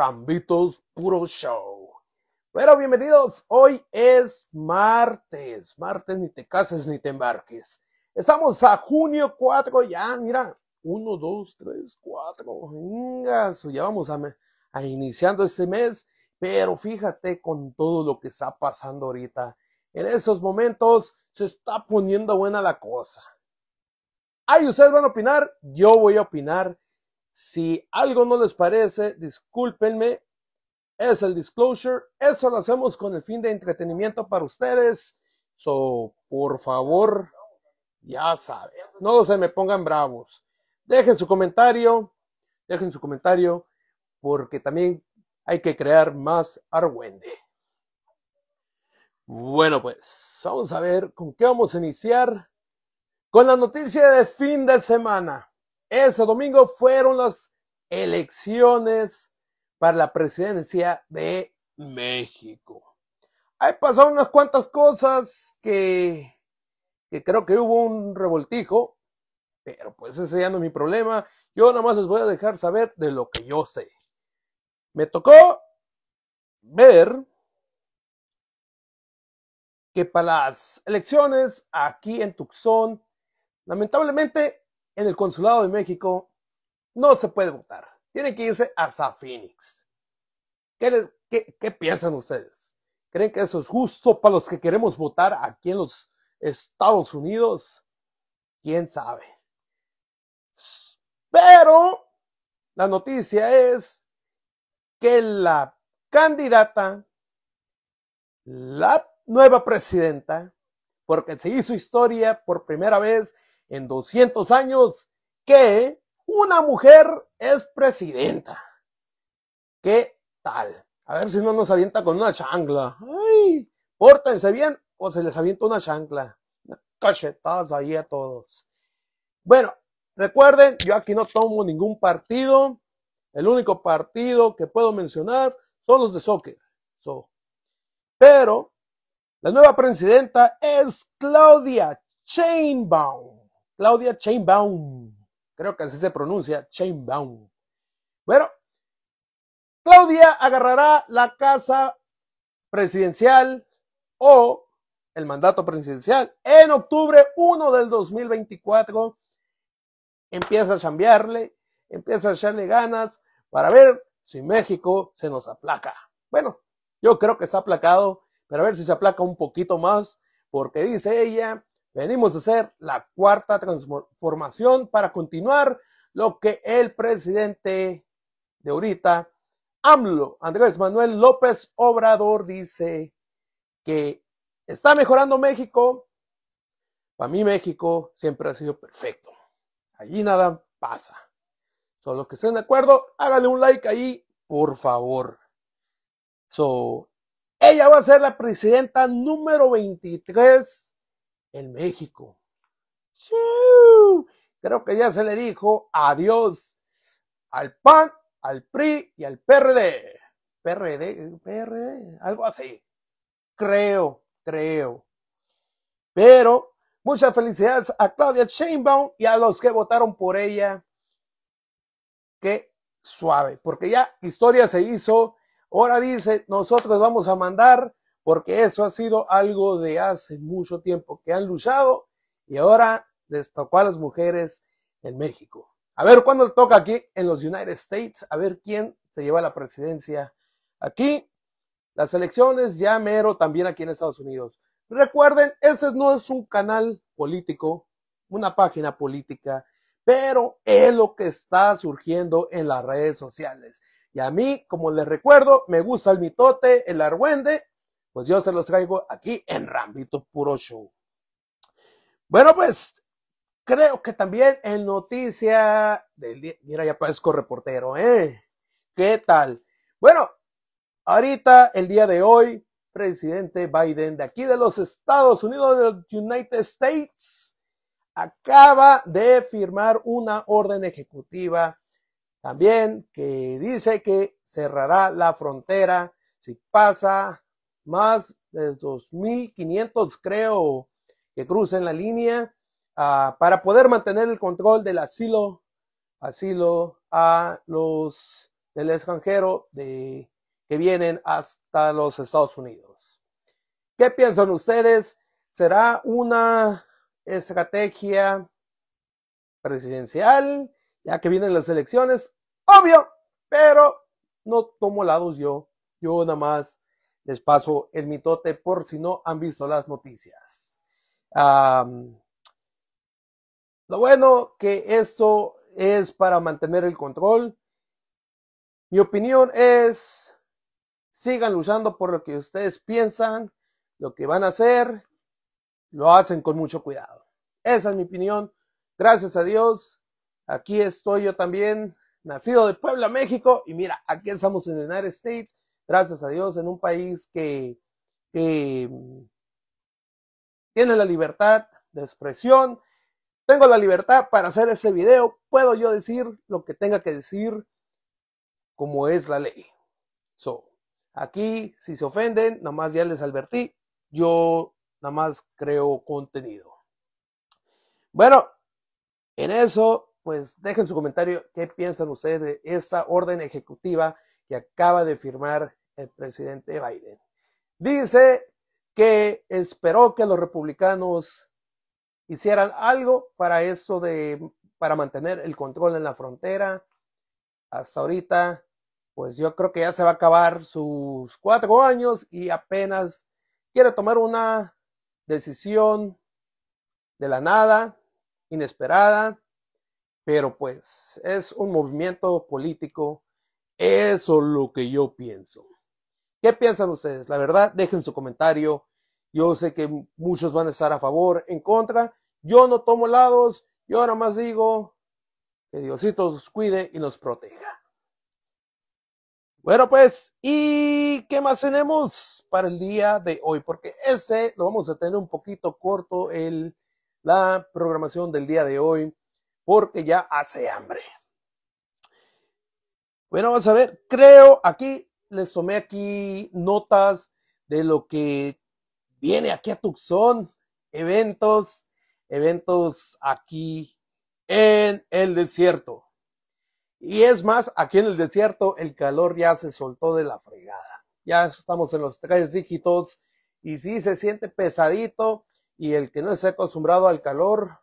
Rambitos Puro Show. Pero bienvenidos, hoy es martes, martes ni te cases ni te embarques. Estamos a junio 4 ya, mira, 1, 2, 3, 4, ya vamos a, iniciando este mes, pero fíjate con todo lo que está pasando ahorita. En esos momentos se está poniendo buena la cosa. Ay, ustedes van a opinar, yo voy a opinar si algo no les parece, discúlpenme, es el disclosure. Eso lo hacemos con el fin de entretenimiento para ustedes. So, por favor, ya saben, no se me pongan bravos. Dejen su comentario, dejen su comentario, porque también hay que crear más argüende. Bueno, pues vamos a ver con qué vamos a iniciar. Con la noticia de fin de semana. Ese domingo fueron las elecciones para la presidencia de México. Hay pasado unas cuantas cosas que, que creo que hubo un revoltijo, pero pues ese ya no es mi problema. Yo nada más les voy a dejar saber de lo que yo sé. Me tocó ver que para las elecciones aquí en Tucson, lamentablemente en el Consulado de México no se puede votar. Tienen que irse hasta Phoenix. ¿Qué, qué piensan ustedes? ¿Creen que eso es justo para los que queremos votar aquí en los Estados Unidos? ¿Quién sabe? Pero la noticia es que la candidata, la nueva presidenta, porque se hizo historia por primera vez en 200 años que una mujer es presidenta. ¿Qué tal? A ver si no nos avienta con una chancla. ¡Ay! Pórtense bien o se les avienta una chancla. Cachetadas ahí a todos. Bueno, recuerden, yo aquí no tomo ningún partido. El único partido que puedo mencionar son los de soccer. Pero la nueva presidenta es Claudia Chainbaum. Claudia Chainbaum. Creo que así se pronuncia, Chainbaum. Bueno, Claudia agarrará la casa presidencial o el mandato presidencial en octubre 1 del 2024. Empieza a chambearle, empieza a echarle ganas para ver si México se nos aplaca. Bueno, yo creo que se ha aplacado, pero a ver si se aplaca un poquito más, porque dice ella Venimos a hacer la cuarta transformación para continuar lo que el presidente de ahorita, AMLO, Andrés Manuel López Obrador, dice que está mejorando México. Para mí México siempre ha sido perfecto. Allí nada pasa. Solo que estén de acuerdo, háganle un like ahí, por favor. So, ella va a ser la presidenta número 23 en México. Creo que ya se le dijo adiós al PAN, al PRI y al PRD. PRD, PRD, algo así. Creo, creo. Pero muchas felicidades a Claudia Sheinbaum y a los que votaron por ella. Qué suave, porque ya historia se hizo. Ahora dice, nosotros vamos a mandar porque eso ha sido algo de hace mucho tiempo que han luchado y ahora les tocó a las mujeres en México. A ver cuándo toca aquí en los United States, a ver quién se lleva la presidencia aquí. Las elecciones ya mero también aquí en Estados Unidos. Recuerden, ese no es un canal político, una página política, pero es lo que está surgiendo en las redes sociales. Y a mí, como les recuerdo, me gusta el mitote, el argüende pues yo se los traigo aquí en Rambito Puro Show. Bueno, pues creo que también en noticia del día, mira, ya parezco reportero, ¿eh? ¿Qué tal? Bueno, ahorita, el día de hoy, presidente Biden de aquí de los Estados Unidos, de los United States, acaba de firmar una orden ejecutiva también que dice que cerrará la frontera si pasa más de 2.500, creo, que crucen la línea ah, para poder mantener el control del asilo, asilo a los del extranjero de, que vienen hasta los Estados Unidos. ¿Qué piensan ustedes? ¿Será una estrategia presidencial, ya que vienen las elecciones, obvio, pero no tomo lados yo. Yo nada más les paso el mitote por si no han visto las noticias. lo bueno que esto es para mantener el control. Mi opinión es, sigan luchando por lo que ustedes piensan, lo que van a hacer, lo hacen con mucho cuidado. Esa es mi opinión. Gracias a Dios. Aquí estoy yo también, nacido de Puebla, México. Y mira, aquí estamos en United States gracias a Dios, en un país que, tiene la libertad de expresión, tengo la libertad para hacer ese video, puedo yo decir lo que tenga que decir como es la ley. So, aquí si se ofenden, nada más ya les advertí, yo nada más creo contenido. Bueno, en eso, pues dejen su comentario qué piensan ustedes de esta orden ejecutiva que acaba de firmar el presidente Biden. Dice que esperó que los republicanos hicieran algo para eso de, para mantener el control en la frontera. Hasta ahorita, pues yo creo que ya se va a acabar sus cuatro años y apenas quiere tomar una decisión de la nada, inesperada, pero pues es un movimiento político. Eso es lo que yo pienso. ¿Qué piensan ustedes? La verdad, dejen su comentario. Yo sé que muchos van a estar a favor, en contra. Yo no tomo lados. Yo nada más digo que Diosito cuide y nos proteja. Bueno, pues, ¿y qué más tenemos para el día de hoy? Porque ese lo vamos a tener un poquito corto en la programación del día de hoy, porque ya hace hambre. Bueno, vamos a ver, creo aquí les tomé aquí notas de lo que viene aquí a Tucson, eventos, eventos aquí en el desierto. Y es más, aquí en el desierto el calor ya se soltó de la fregada. Ya estamos en los tres dígitos y si se siente pesadito y el que no esté acostumbrado al calor,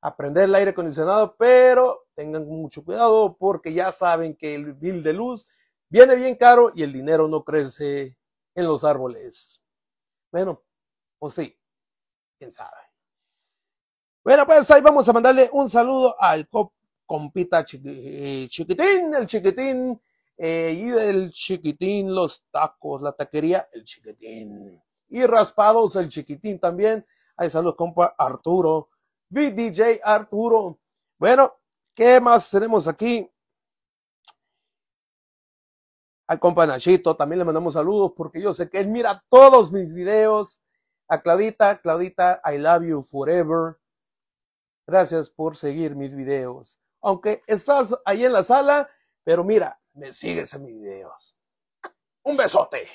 aprender el aire acondicionado, pero tengan mucho cuidado porque ya saben que el bill de luz Viene bien caro y el dinero no crece en los árboles. Bueno, o pues sí, quién sabe. Bueno, pues ahí vamos a mandarle un saludo al compita eh, chiquitín, el chiquitín, eh, y del chiquitín los tacos, la taquería, el chiquitín. Y raspados, el chiquitín también. Ahí saludos, compa Arturo, VDJ Arturo. Bueno, ¿qué más tenemos aquí? al compa también le mandamos saludos porque yo sé que él mira todos mis videos. A Claudita, Claudita, I love you forever. Gracias por seguir mis videos. Aunque estás ahí en la sala, pero mira, me sigues en mis videos. Un besote.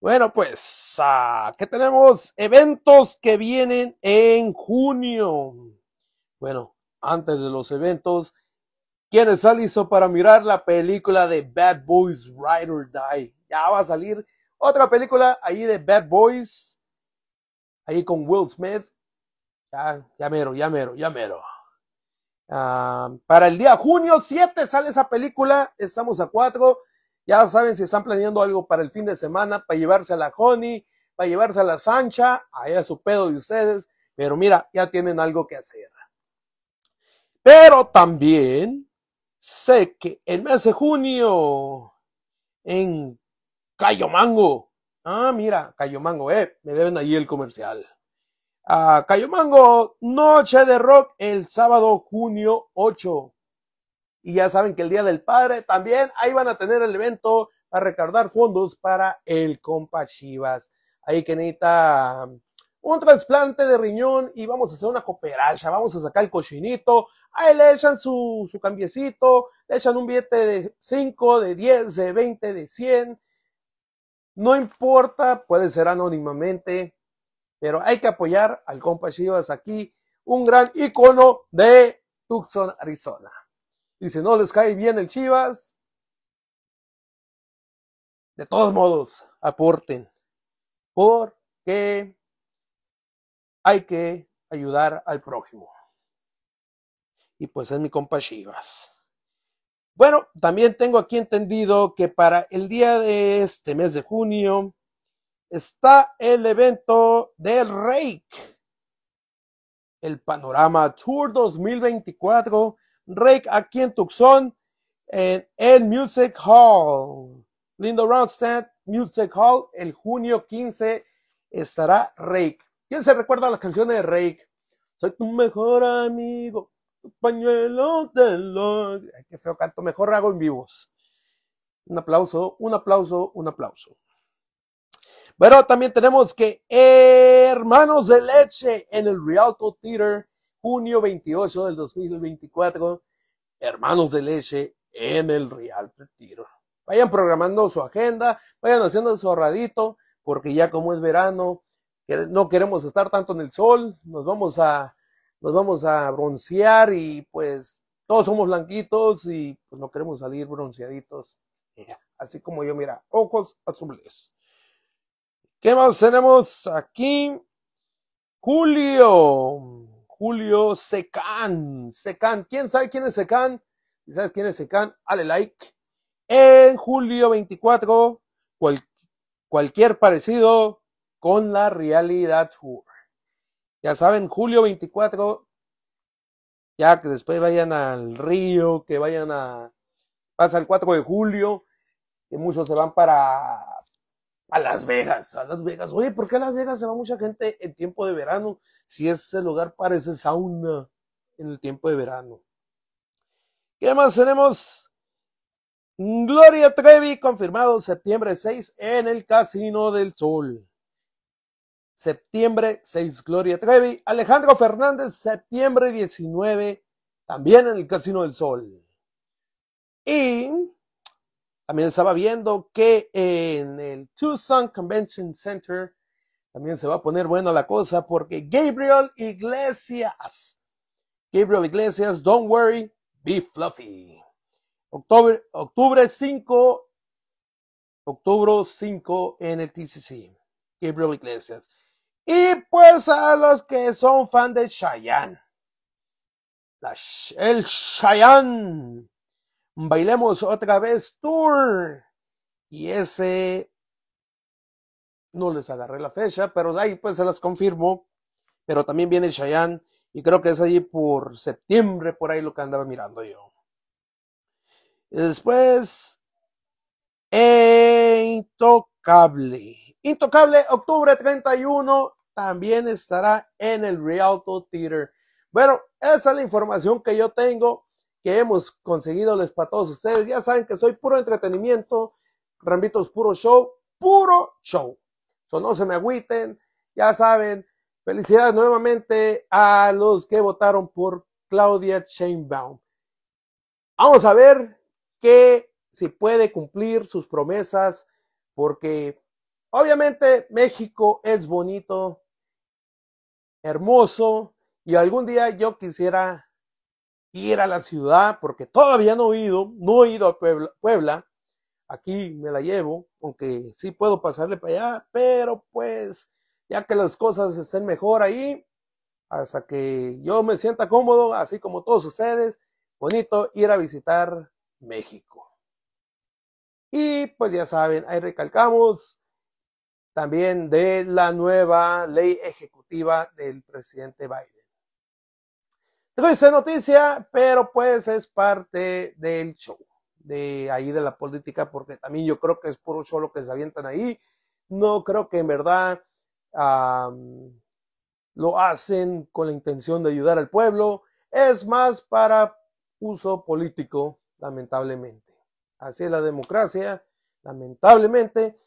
Bueno, pues, ah, ¿qué tenemos? Eventos que vienen en junio. Bueno, antes de los eventos, ¿Quiénes está para mirar la película de Bad Boys Ride or Die. Ya va a salir otra película ahí de Bad Boys, ahí con Will Smith. Ya, ya mero, ya mero, ya mero. Ah, para el día junio 7 sale esa película, estamos a 4. Ya saben si están planeando algo para el fin de semana, para llevarse a la Honey, para llevarse a la Sancha, ahí a su pedo de ustedes, pero mira, ya tienen algo que hacer. Pero también sé que el mes de junio en Mango. ah, mira, Cayomango, eh, me deben allí el comercial. A ah, Mango, noche de rock el sábado junio 8. Y ya saben que el Día del Padre también ahí van a tener el evento para recaudar fondos para el compa Chivas. Ahí que necesita un trasplante de riñón y vamos a hacer una cooperacha, vamos a sacar el cochinito, ahí le echan su, su cambiecito, le echan un billete de 5, de 10, de 20, de 100, no importa, puede ser anónimamente, pero hay que apoyar al compa Chivas aquí, un gran icono de Tucson, Arizona. Y si no les cae bien el Chivas, de todos modos, aporten. Porque hay que ayudar al prójimo. Y pues es mi compa Bueno, también tengo aquí entendido que para el día de este mes de junio está el evento del Rake. El Panorama Tour 2024, Rake aquí en Tucson, en el Music Hall. Lindo Ronstadt Music Hall, el junio 15 estará Rake. ¿Quién se recuerda las canciones de Rake? Soy tu mejor amigo, tu pañuelo de lo... Ay, qué feo canto, mejor hago en vivos. Un aplauso, un aplauso, un aplauso. Pero también tenemos que Hermanos de Leche en el Rialto Theater, junio 28 del 2024. Hermanos de Leche en el Rialto Theater. Vayan programando su agenda, vayan haciendo su ahorradito, porque ya como es verano, no queremos estar tanto en el sol, nos vamos a, nos vamos a broncear y pues todos somos blanquitos y pues no queremos salir bronceaditos. Así como yo, mira, ojos azules. ¿Qué más tenemos aquí? Julio. Julio Secán. Secán. ¿Quién sabe quién es Secán? Si sabes quién es Secán, dale like. En julio 24, cualquier parecido con la realidad tour. Ya saben, julio 24, ya que después vayan al río, que vayan a... pasa el 4 de julio, que muchos se van para... A Las Vegas, a Las Vegas. Oye, ¿por qué a Las Vegas se va mucha gente en tiempo de verano? Si ese lugar parece sauna en el tiempo de verano. ¿Qué más tenemos? Gloria Trevi confirmado septiembre 6 en el Casino del Sol septiembre 6 Gloria Trevi, Alejandro Fernández, septiembre 19, también en el Casino del Sol. Y también estaba viendo que en el Tucson Convention Center también se va a poner buena la cosa porque Gabriel Iglesias, Gabriel Iglesias, don't worry, be fluffy. Octubre, octubre 5, octubre 5 en el TCC, Gabriel Iglesias. Y pues a los que son fan de Cheyenne. el Cheyenne. Bailemos otra vez Tour. Y ese. No les agarré la fecha, pero ahí pues se las confirmo. Pero también viene Cheyenne. Y creo que es allí por septiembre, por ahí lo que andaba mirando yo. después. Intocable. Intocable, octubre 31, también estará en el Rialto Theater. Bueno, esa es la información que yo tengo, que hemos conseguido les para todos ustedes. Ya saben que soy puro entretenimiento, Rambitos puro show, puro show. no se me agüiten, ya saben. Felicidades nuevamente a los que votaron por Claudia Chainbaum. Vamos a ver qué si puede cumplir sus promesas, porque Obviamente México es bonito, hermoso, y algún día yo quisiera ir a la ciudad, porque todavía no he ido, no he ido a Puebla, aquí me la llevo, aunque sí puedo pasarle para allá, pero pues ya que las cosas estén mejor ahí, hasta que yo me sienta cómodo, así como todos ustedes, bonito ir a visitar México. Y pues ya saben, ahí recalcamos también de la nueva ley ejecutiva del presidente Biden. Triste noticia, pero pues es parte del show, de ahí de la política, porque también yo creo que es puro show lo que se avientan ahí. No creo que en verdad lo hacen con la intención de ayudar al pueblo. Es más para uso político, lamentablemente. Así es la democracia, lamentablemente.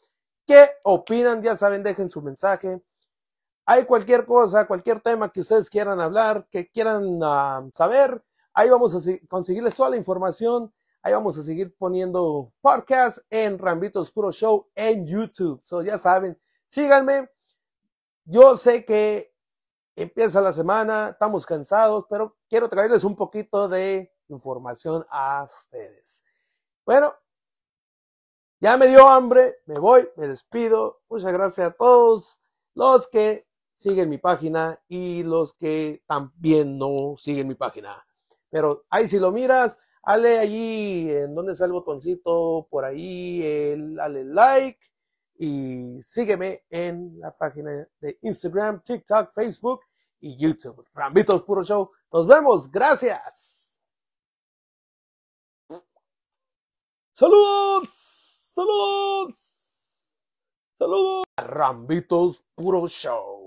¿Qué opinan? Ya saben, dejen su mensaje. Hay cualquier cosa, cualquier tema que ustedes quieran hablar, que quieran ah, saber. Ahí vamos a conseguirles toda la información. Ahí vamos a seguir poniendo podcast en Rambitos Puro Show en YouTube. So, ya saben, síganme. Yo sé que empieza la semana, estamos cansados, pero quiero traerles un poquito de información a ustedes. Bueno, ya me dio hambre, me voy, me despido. Muchas gracias a todos los que siguen mi página y los que también no siguen mi página. Pero ahí si lo miras, dale allí en donde está el botoncito, por ahí, dale like y sígueme en la página de Instagram, TikTok, Facebook y YouTube. Rambitos Puro Show. Nos vemos. Gracias. Saludos. Saludos. Saludos. Rambitos Puro Show.